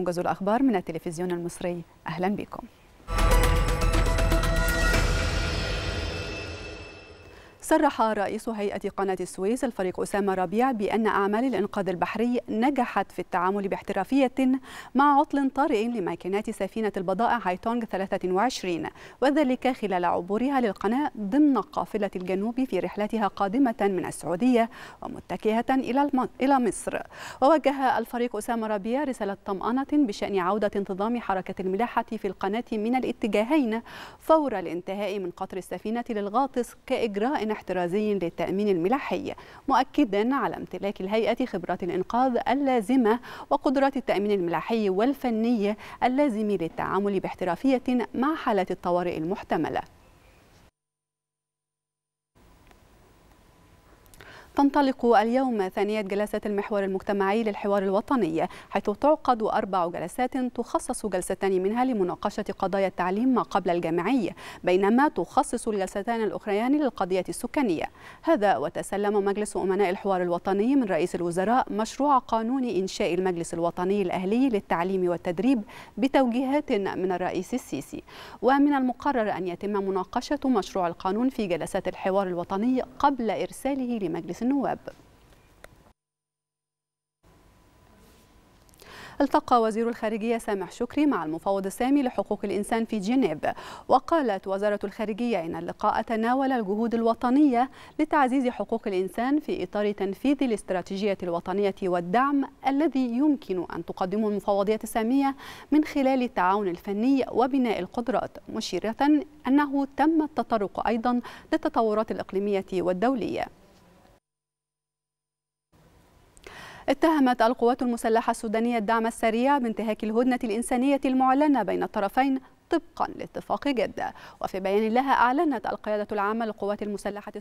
موجز الأخبار من التلفزيون المصري أهلا بكم صرح رئيس هيئة قناة السويس الفريق أسامة ربيع بأن أعمال الإنقاذ البحري نجحت في التعامل باحترافية مع عطل طارئ لماكينات سفينة البضائع هايتونغ 23 وذلك خلال عبورها للقناة ضمن قافلة الجنوب في رحلتها قادمة من السعودية ومتكهة إلى إلى مصر ووجه الفريق أسامة ربيع رسالة طمأنة بشأن عودة انتظام حركة الملاحة في القناة من الاتجاهين فور الانتهاء من قطر السفينة للغاطس كإجراء احترازي للتأمين الملاحي مؤكدا على امتلاك الهيئة خبرات الإنقاذ اللازمة وقدرات التأمين الملاحي والفنية اللازم للتعامل باحترافية مع حالات الطوارئ المحتملة تنطلق اليوم ثانية جلسة المحور المجتمعي للحوار الوطني حيث تعقد أربع جلسات تخصص جلستان منها لمناقشة قضايا التعليم ما قبل الجامعي بينما تخصص الجلستان الأخريان للقضية السكانية هذا وتسلم مجلس أمناء الحوار الوطني من رئيس الوزراء مشروع قانون إنشاء المجلس الوطني الأهلي للتعليم والتدريب بتوجيهات من الرئيس السيسي ومن المقرر أن يتم مناقشة مشروع القانون في جلسات الحوار الوطني قبل إرساله لمجلس النواب التقى وزير الخارجية سامح شكري مع المفوض السامي لحقوق الإنسان في جنيف وقالت وزارة الخارجية إن اللقاء تناول الجهود الوطنية لتعزيز حقوق الإنسان في إطار تنفيذ الاستراتيجية الوطنية والدعم الذي يمكن أن تقدمه المفوضية السامية من خلال التعاون الفني وبناء القدرات مشيرة أنه تم التطرق أيضا للتطورات الإقليمية والدولية اتهمت القوات المسلحة السودانية الدعم السريع بانتهاك الهدنة الإنسانية المعلنة بين الطرفين طبقا لاتفاق جدة وفي بيان لها أعلنت القيادة العامة للقوات المسلحة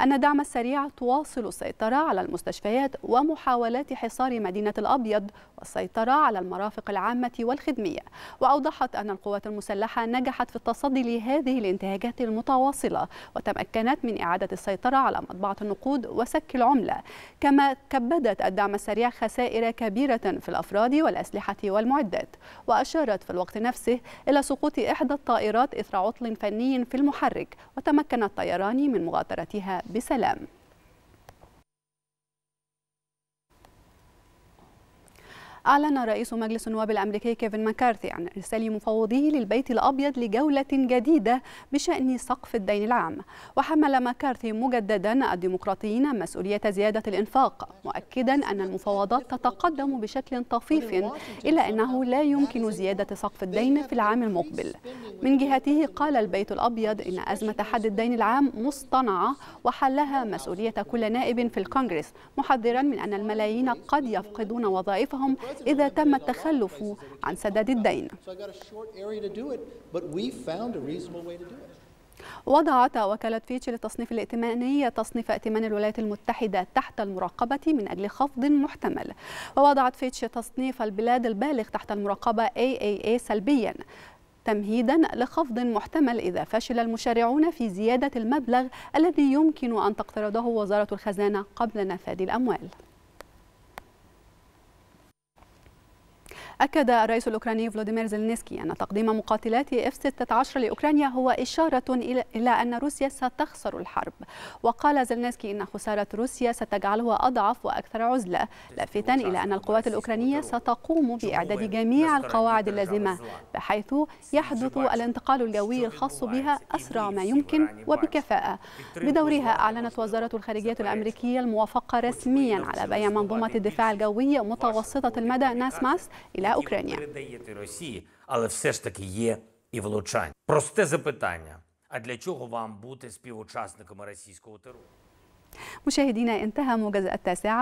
أن دعم السريع تواصل السيطرة على المستشفيات ومحاولات حصار مدينة الأبيض والسيطرة على المرافق العامة والخدمية وأوضحت أن القوات المسلحة نجحت في التصدي لهذه الانتهاكات المتواصلة وتمكنت من إعادة السيطرة على مطبعة النقود وسك العملة كما كبدت الدعم السريع خسائر كبيرة في الأفراد والأسلحة والمعدات وأشارت في الوقت نفسه إلى سقوط إحدى الطائرات إثر عطل فني في المحرك وتمكن الطيران من مغادرة مخاطرتها بسلام أعلن رئيس مجلس النواب الأمريكي كيفن ماكارثي عن إرسال مفوضيه للبيت الأبيض لجولة جديدة بشأن سقف الدين العام وحمل ماكارثي مجددا الديمقراطيين مسؤولية زيادة الإنفاق مؤكدا أن المفاوضات تتقدم بشكل طفيف إلا أنه لا يمكن زيادة سقف الدين في العام المقبل من جهته قال البيت الأبيض إن أزمة حد الدين العام مصطنعة وحلها مسؤولية كل نائب في الكونغرس محذرا من أن الملايين قد يفقدون وظائفهم إذا تم التخلف عن سداد الدين وضعت وكالة فيتش للتصنيف الائتماني تصنيف ائتمان الولايات المتحدة تحت المراقبة من أجل خفض محتمل ووضعت فيتش تصنيف البلاد البالغ تحت المراقبة AAA سلبيا تمهيدا لخفض محتمل إذا فشل المشرعون في زيادة المبلغ الذي يمكن أن تقترضه وزارة الخزانة قبل نفاذ الأموال أكد الرئيس الأوكراني فلوديمير زلنسكي أن تقديم مقاتلات اف 16 لأوكرانيا هو إشارة إلى أن روسيا ستخسر الحرب وقال زلنسكي أن خسارة روسيا ستجعلها أضعف وأكثر عزلة لافتا إلى أن القوات الأوكرانية ستقوم بإعداد جميع القواعد اللازمة بحيث يحدث الانتقال الجوي الخاص بها أسرع ما يمكن وبكفاءة بدورها أعلنت وزارة الخارجية الأمريكية الموافقة رسميا على بيع منظومة الدفاع الجوي متوسطة المدى ناسماس إلى Україні. Передаєте Росії, але все ж таки є і влучання. Просте запитання: а для чого вам бути співучасниками російського терору? مشاهدينا انتهى موجز التاسعة